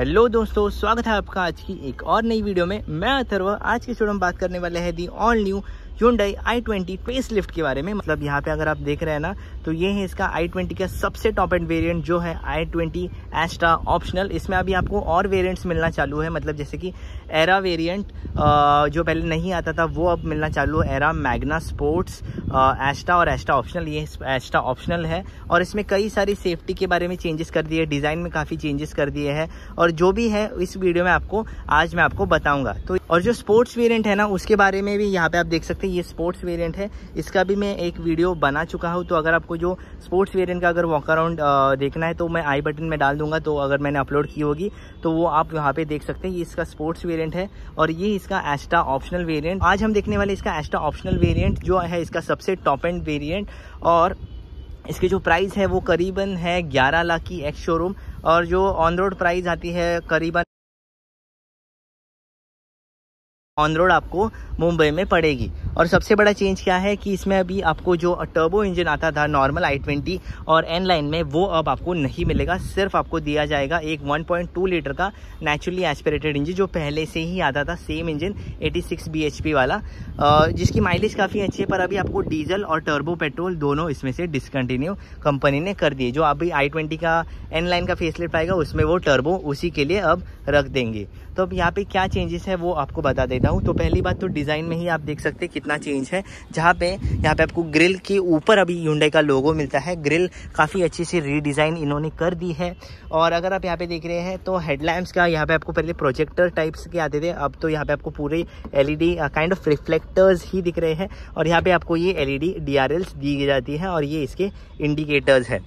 hello दोस्तों स्वागत है आपका आज की एक और नई वीडियो में मैं अथर्व आज के शोर में बात करने वाले हैं the all new Hyundai i twenty facelift के बारे में मतलब यहाँ पे अगर आप देख रहे हैं ना तो ये है इसका आई ट्वेंटी का सबसे टॉप एंड वेरिएंट जो है आई ट्वेंटी एस्ट्रा ऑप्शनल इसमें अभी आपको और वेरिएंट्स मिलना चालू है मतलब जैसे कि एरा वेरिएंट जो पहले नहीं आता था वो अब मिलना चालू एरा मैग्ना स्पोर्ट्स एस्टा और एस्टा ऑप्शनल ये एस्टा ऑप्शनल है और इसमें कई सारी सेफ्टी के बारे में चेंजेस कर दिए डिज़ाइन में काफ़ी चेंजेस कर दिए हैं और जो भी है इस वीडियो में आपको आज मैं आपको बताऊँगा तो और जो स्पोर्ट्स वेरियंट है ना उसके बारे में भी यहाँ पे आप देख सकते हैं ये स्पोर्ट्स वेरियंट है इसका भी मैं एक वीडियो बना चुका हूँ तो अगर आपको जो स्पोर्ट्स वेरियंट का अगर वॉक अराउंड देखना है तो मैं आई बटन में डाल दूंगा तो अगर मैंने अपलोड की होगी तो वो आप यहाँ पे देख सकते हैं ये इसका स्पोर्ट्स वेरियंट है और ये इसका इसका एस्टा ऑप्शनल वेरिएंट आज हम देखने वाले इसका एस्टा ऑप्शनल वेरिएंट जो है इसका सबसे टॉप एंड वेरिएंट और इसके जो प्राइस है वो करीबन है 11 लाख की एक्स शोरूम और जो ऑन रोड प्राइस आती है करीबन ऑन रोड आपको मुंबई में पड़ेगी और सबसे बड़ा चेंज क्या है कि इसमें अभी आपको जो टर्बो इंजन आता था नॉर्मल आई ट्वेंटी और एन लाइन में वो अब आपको नहीं मिलेगा सिर्फ आपको दिया जाएगा एक 1.2 लीटर का नेचुरली एस्पिरेटेड इंजन जो पहले से ही आता था सेम इंजन 86 सिक्स बी वाला जिसकी माइलेज काफ़ी अच्छी है पर अभी आपको डीजल और टर्बो पेट्रोल दोनों इसमें से डिसकंटिन्यू कंपनी ने कर दिए जो अभी आई ट्वेंटी का एन लाइन का फेस आएगा उसमें वो टर्बो उसी के लिए अब रख देंगे तो अब यहाँ पे क्या चेंजेस है वो आपको बता देता हूँ तो पहली बात तो डिज़ाइन में ही आप देख सकते हैं कितना चेंज है जहाँ पे यहाँ पे आपको ग्रिल के ऊपर अभी यूंडे का लोगो मिलता है ग्रिल काफ़ी अच्छी सी रीडिज़ाइन इन्होंने कर दी है और अगर आप यहाँ पे देख रहे हैं तो हेडलैम्प्स का यहाँ पे आपको पहले प्रोजेक्टर टाइप्स के आते थे अब तो यहाँ पे आपको पूरे एल काइंड ऑफ रिफ्लेक्टर्स ही दिख रहे हैं और यहाँ पे आपको ये एल ई दी जाती है और ये इसके इंडिकेटर्स है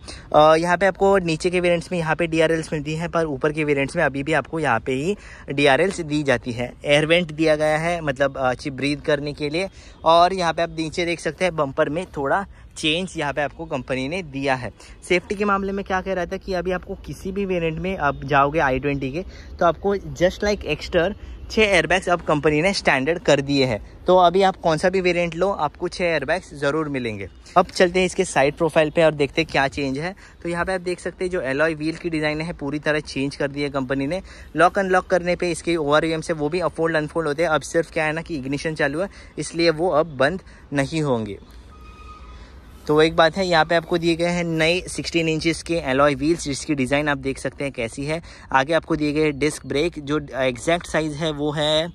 यहाँ पे आपको नीचे के वेरियंट्स में यहाँ पे डी मिलती है पर ऊपर के वेरियंट्स में अभी भी आपको यहाँ पे ही डी से दी जाती है एयरवेंट दिया गया है मतलब अच्छी ब्रीद करने के लिए और यहाँ पे आप नीचे देख सकते हैं बम्पर में थोड़ा चेंज यहाँ पे आपको कंपनी ने दिया है सेफ्टी के मामले में क्या कह रहा था कि अभी आपको किसी भी वेरिएंट में आप जाओगे आई ट्वेंटी के तो आपको जस्ट लाइक एक्स्टर छः एयरबैग्स अब कंपनी ने स्टैंडर्ड कर दिए हैं तो अभी आप कौन सा भी वेरिएंट लो आपको छः एयरबैग्स ज़रूर मिलेंगे अब चलते हैं इसके साइड प्रोफाइल पे और देखते हैं क्या चेंज है तो यहाँ पे आप देख सकते हैं जो एलॉय व्हील की डिज़ाइन है पूरी तरह चेंज कर दी है कंपनी ने लॉक अनलॉक करने पर इसके ओवर से वो भी अफोल्ड अनफोल्ड होते हैं अब सिर्फ क्या है ना कि इग्निशन चालू है इसलिए वो अब बंद नहीं होंगे तो एक बात है यहाँ पे आपको दिए गए हैं नए 16 इंचेस के एलॉय व्हील्स जिसकी डिज़ाइन आप देख सकते हैं कैसी है आगे आपको दिए गए डिस्क ब्रेक जो एग्जैक्ट साइज़ है वो है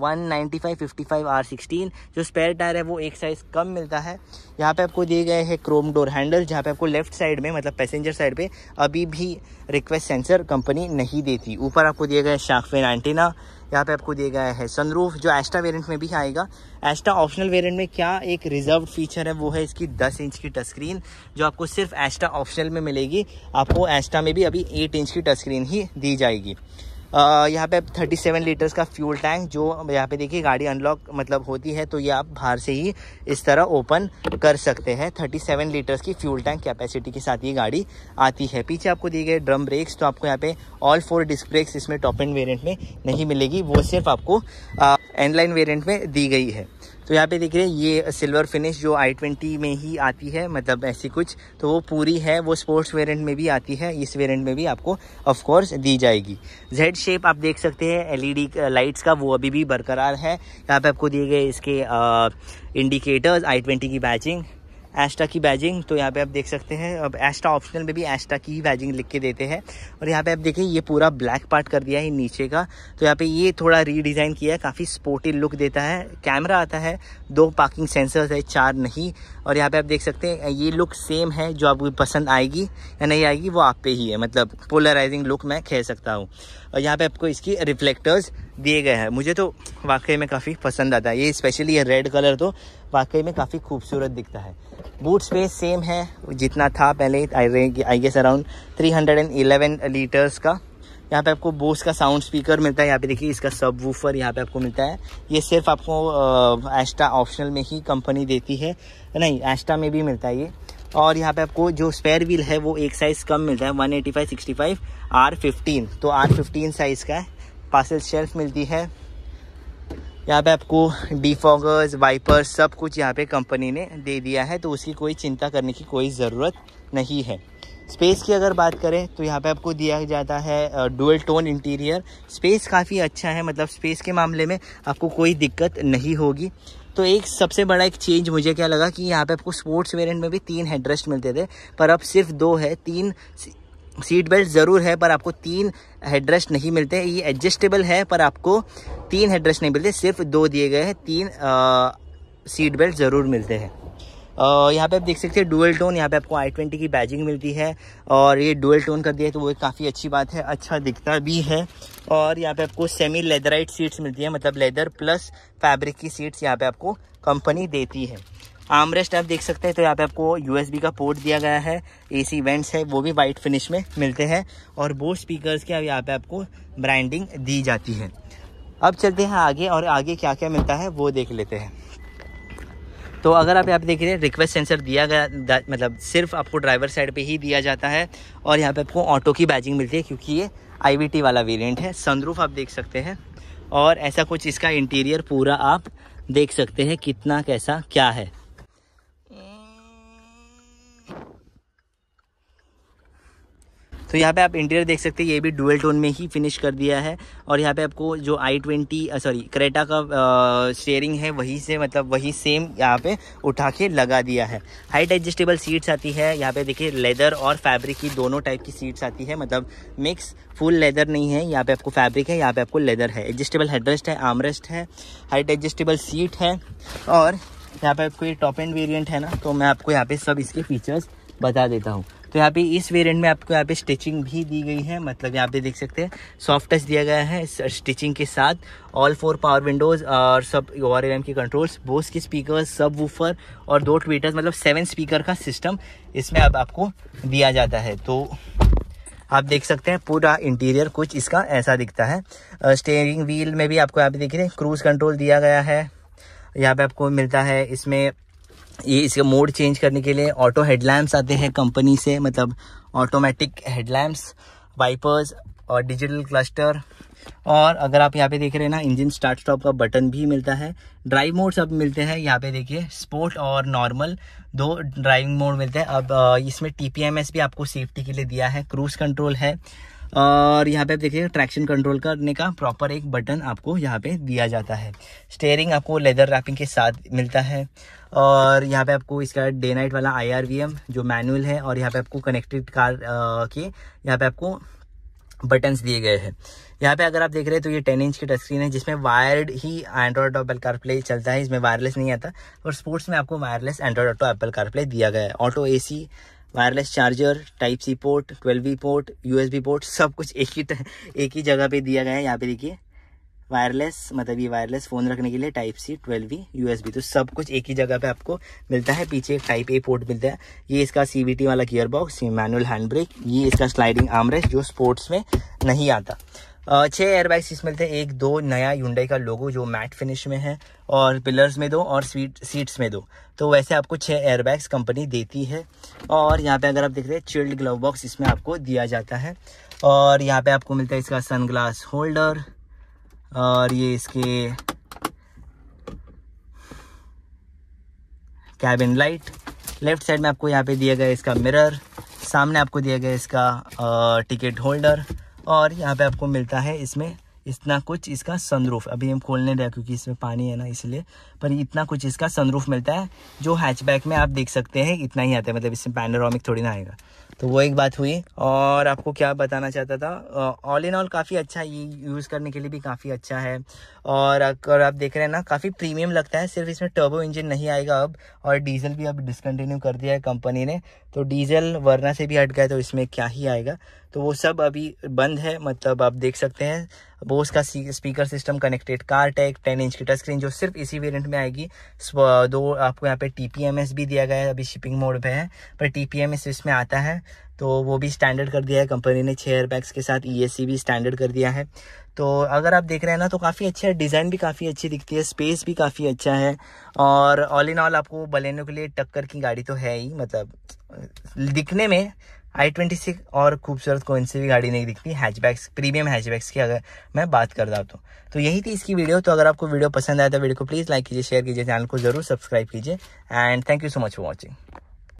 one ninety five fifty five R sixteen जो स्पेयर टायर है वो एक साइज़ कम मिलता है यहाँ पे आपको दिए गए हैं क्रोम डोर हैंडल जहाँ पे आपको लेफ्ट साइड में मतलब पैसेंजर साइड पे अभी भी रिक्वेस्ट सेंसर कंपनी नहीं देती ऊपर आपको दिए गए शार्क एंटीना यहाँ पे आपको दिया गया है सनरूफ जो एस्टा वेरिएंट में भी आएगा एस्टा ऑप्शनल वेरिएंट में क्या एक रिजर्व फीचर है वो है इसकी 10 इंच की टच स्क्रीन जो आपको सिर्फ एस्टा ऑप्शनल में मिलेगी आपको एस्टा में भी अभी 8 इंच की टच स्क्रीन ही दी जाएगी यहाँ पे थर्टी सेवन लीटर्स का फ्यूल टैंक जो यहाँ पे देखिए गाड़ी अनलॉक मतलब होती है तो ये आप बाहर से ही इस तरह ओपन कर सकते हैं थर्टी सेवन लीटर्स की फ्यूल टैंक कैपेसिटी के साथ ये गाड़ी आती है पीछे आपको दिए गए ड्रम ब्रेक्स तो आपको यहाँ पे ऑल फोर डिस्क ब्रेक्स इसमें टॉप एंड वेरियंट में नहीं मिलेगी वो सिर्फ आपको एंडलाइन वेरियंट में दी गई है तो यहाँ पे देख रहे हैं ये सिल्वर फिनिश जो आई ट्वेंटी में ही आती है मतलब ऐसी कुछ तो वो पूरी है वो स्पोर्ट्स वेरिएंट में भी आती है इस वेरिएंट में भी आपको ऑफकोर्स दी जाएगी जेड शेप आप देख सकते हैं एलईडी लाइट्स e का वो अभी भी बरकरार है यहाँ पे आपको दिए गए इसके इंडिकेटर्स आई ट्वेंटी की बैचिंग एस्टा की बैजिंग तो यहाँ पे आप देख सकते हैं अब एस्टा ऑप्शनल में भी एस्टा की ही बैजिंग लिख के देते हैं और यहाँ पे आप देखें ये पूरा ब्लैक पार्ट कर दिया है नीचे का तो यहाँ पे ये थोड़ा रीडिज़ाइन किया है काफ़ी स्पोर्टी लुक देता है कैमरा आता है दो पार्किंग सेंसर्स है चार नहीं और यहाँ पे आप देख सकते हैं ये लुक सेम है जो आपको पसंद आएगी या नहीं आएगी वो आप पे ही है मतलब पोलराइजिंग लुक मैं कह सकता हूँ और यहाँ पर आपको इसकी रिफ्लेक्टर्स दिए गए हैं मुझे तो वाकई में काफ़ी पसंद आता है ये स्पेशली ये रेड कलर तो वाकई में काफ़ी खूबसूरत दिखता है बूट स्पेस सेम है जितना था पहले आई गेस अराउंड 311 लीटर्स का यहाँ पे आपको बोस का साउंड स्पीकर मिलता है यहाँ पे देखिए इसका सब वूफर यहाँ पे आपको मिलता है ये सिर्फ आपको एस्टा ऑप्शनल में ही कंपनी देती है नहीं एस्टा में भी मिलता है ये और यहाँ पे आपको जो स्पेयर व्हील है वो एक साइज़ कम मिलता है one eighty five sixty five R fifteen तो आर फिफ्टीन साइज़ का है पार्सल शेल्फ मिलती है यहाँ पे आपको डिफॉगर्स वाइपर्स सब कुछ यहाँ पे कंपनी ने दे दिया है तो उसकी कोई चिंता करने की कोई ज़रूरत नहीं है स्पेस की अगर बात करें तो यहाँ पे आपको दिया जाता है डुअल टोन इंटीरियर स्पेस काफ़ी अच्छा है मतलब स्पेस के मामले में आपको कोई दिक्कत नहीं होगी तो एक सबसे बड़ा एक चेंज मुझे क्या लगा कि यहाँ पे आपको स्पोर्ट्स वेरिएंट में भी तीन हेडरेस्ट मिलते थे पर अब सिर्फ दो है तीन सीट बेल्ट ज़रूर है पर आपको तीन हेडरेस्ट नहीं मिलते ये एडजस्टेबल है पर आपको तीन हेडरेस्ट नहीं मिलते सिर्फ दो दिए गए हैं तीन सीट बेल्ट ज़रूर मिलते हैं यहाँ पे आप देख सकते हैं डुअल टोन यहाँ पे आपको आई ट्वेंटी की बैजिंग मिलती है और ये डुअल टोन कर दिया है तो वो काफ़ी अच्छी बात है अच्छा दिखता भी है और यहाँ पे आपको सेमी लेदराइट सीट्स मिलती है मतलब लेदर प्लस फैब्रिक की सीट्स यहाँ पे आपको कंपनी देती है आमरेस्ट आप देख सकते हैं तो यहाँ पे आपको यूएसबी का पोर्ट दिया गया है एसी वेंट्स है वो भी वाइट फिनिश में मिलते हैं और बोट स्पीकर्स के अब यहाँ पे आपको ब्रांडिंग दी जाती है अब चलते हैं आगे और आगे क्या क्या मिलता है वो देख लेते हैं तो अगर आप यहाँ पे देख रहे हैं रिक्वेस्ट सेंसर दिया गया मतलब सिर्फ आपको ड्राइवर साइड पे ही दिया जाता है और यहाँ पे आपको ऑटो की बैजिंग मिलती है क्योंकि ये आईवीटी वाला वेरिएंट है सनरूफ आप देख सकते हैं और ऐसा कुछ इसका इंटीरियर पूरा आप देख सकते हैं कितना कैसा क्या है तो यहाँ पे आप इंटीरियर देख सकते हैं ये भी डुअल टोन में ही फिनिश कर दिया है और यहाँ पे आपको जो आई ट्वेंटी सॉरी क्रेटा का स्टेयरिंग है वही से मतलब वही सेम यहाँ पे उठा के लगा दिया है हाइट एडजस्टेबल सीट्स आती है यहाँ पे देखिए लेदर और फैब्रिक की दोनों टाइप की सीट्स आती है मतलब मिक्स फुल लेदर नहीं है यहाँ पे आपको फैब्रिक है यहाँ पे आपको लेदर है एडजस्टेबल हेडरेस्ट है आमरेस्ट है हाइट एडजस्टेबल सीट है और यहाँ पे आपको ये टॉप एंड वेरियंट है ना तो मैं आपको यहाँ पे सब इसके फीचर्स बता देता हूँ तो यहाँ पे इस वेरिएंट में आपको यहाँ पे स्टिचिंग भी दी गई है मतलब यहाँ पे देख सकते हैं सॉफ्ट टच दिया गया है स्टिचिंग के साथ ऑल फोर पावर विंडोज़ और सब ओ एम के कंट्रोल्स बोस के स्पीकर सब वूफर और दो ट्वीटर्स मतलब सेवन स्पीकर का सिस्टम इसमें अब आपको दिया जाता है तो आप देख सकते हैं पूरा इंटीरियर कुछ इसका ऐसा दिखता है स्टेयरिंग व्हील में भी आपको यहाँ पे देखिए क्रूज़ कंट्रोल दिया गया है यहाँ पे आपको मिलता है इसमें ये इसका मोड चेंज करने के लिए ऑटो हेडलैम्प्स आते हैं कंपनी से मतलब ऑटोमेटिक हेडलैम्प्स वाइपर्स और डिजिटल क्लस्टर और अगर आप यहाँ पे देख रहे हैं ना इंजन स्टार्ट स्टॉप का बटन भी मिलता है ड्राइव मोड्स अब मिलते हैं यहाँ पे देखिए स्पोर्ट और नॉर्मल दो ड्राइविंग मोड मिलते हैं अब इसमें टी भी आपको सेफ्टी के लिए दिया है क्रूज कंट्रोल है और यहाँ पे आप देखिए ट्रैक्शन कंट्रोल करने का प्रॉपर एक बटन आपको यहाँ पे दिया जाता है स्टेयरिंग आपको लेदर रैपिंग के साथ मिलता है और यहाँ पे आपको इसका डे नाइट वाला आई जो मैनुअल है और यहाँ पे आपको कनेक्टेड कार के यहाँ पे आपको बटन्स दिए गए हैं यहाँ पे अगर आप देख रहे हैं तो ये टेन इंच की टच स्क्रीन है जिसमें वायर्ड ही एंड्रॉयड और एप्पल कारप्ले चलता है इसमें वायरलेस नहीं आता और स्पोर्ट्स में आपको wireless Android Auto Apple play दिया गया है auto AC wireless charger type C port twelve V port USB port सब कुछ एक ही एक ही जगह पे दिया गया है यहाँ पे देखिए वायरलेस मतलब ये वायरलेस फ़ोन रखने के लिए type C twelve V U तो सब कुछ एक ही जगह पे आपको मिलता है पीछे एक टाइप ए पोर्ट मिलता है ये इसका सी वाला gear box manual hand brake ये इसका स्लाइडिंग आमरेस जो स्पोर्ट्स में नहीं आता छः एयरबैग्स इसमें थे एक दो नया यूंडई का लोगो जो मैट फिनिश में है और पिलर्स में दो और स्वीट सीट्स में दो तो वैसे आपको छः एयरबैग्स कंपनी देती है और यहाँ पे अगर आप देख रहे हैं चिल्ड ग्लव बॉक्स इसमें आपको दिया जाता है और यहाँ पे आपको मिलता है इसका सनग्लास होल्डर और ये इसके कैबिन लाइट लेफ्ट साइड में आपको यहाँ पे दिया गया इसका मिरर सामने आपको दिया गया इसका टिकट होल्डर और यहाँ पे आपको मिलता है इसमें इतना कुछ इसका सनरूफ अभी हम खोलने रहे क्योंकि इसमें पानी है ना इसलिए पर इतना कुछ इसका सनरूफ मिलता है जो हैचबैक में आप देख सकते हैं इतना ही आता है मतलब इसमें पैनोरामिक थोड़ी ना आएगा तो वो एक बात हुई और आपको क्या बताना चाहता था ऑल इन ऑल काफ़ी अच्छा ये यूज़ करने के लिए भी काफ़ी अच्छा है और अगर आप देख रहे हैं ना काफ़ी प्रीमियम लगता है सिर्फ इसमें टर्बो इंजन नहीं आएगा अब और डीजल भी अब डिसकंटिन्यू कर दिया है कंपनी ने तो डीजल वरना से भी हट गया तो इसमें क्या ही आएगा तो वो सब अभी बंद है मतलब आप देख सकते हैं बोस का speaker system connected car tech ten inch की टच स्क्रीन जो सिर्फ इसी वेरिएंट में आएगी दो आपको यहाँ पे टी भी दिया गया है अभी शिपिंग मोड पे है पर टी इसमें आता है तो वो भी स्टैंडर्ड कर दिया है कंपनी ने छः एयरबैग्स के साथ ई e भी स्टैंडर्ड कर दिया है तो अगर आप देख रहे हैं ना तो काफ़ी अच्छा है डिज़ाइन भी काफ़ी अच्छी दिखती है स्पेस भी काफ़ी अच्छा है और ऑल इन ऑल आपको बलेनो के लिए टक्कर की गाड़ी तो है ही मतलब दिखने में आई ट्वेंटी सिक्स और खूबसूरत कौन सी भी गाड़ी नहीं दिखती हैचबैक्स प्रीमियम हैचबैक्स की अगर मैं बात कर रहा हूँ तो।, तो यही थी इसकी वीडियो तो अगर आपको वीडियो पसंद आया तो वीडियो को प्लीज़ लाइक कीजिए शेयर कीजिए चैनल को जरूर सब्सक्राइब कीजिए and thank you so much for watching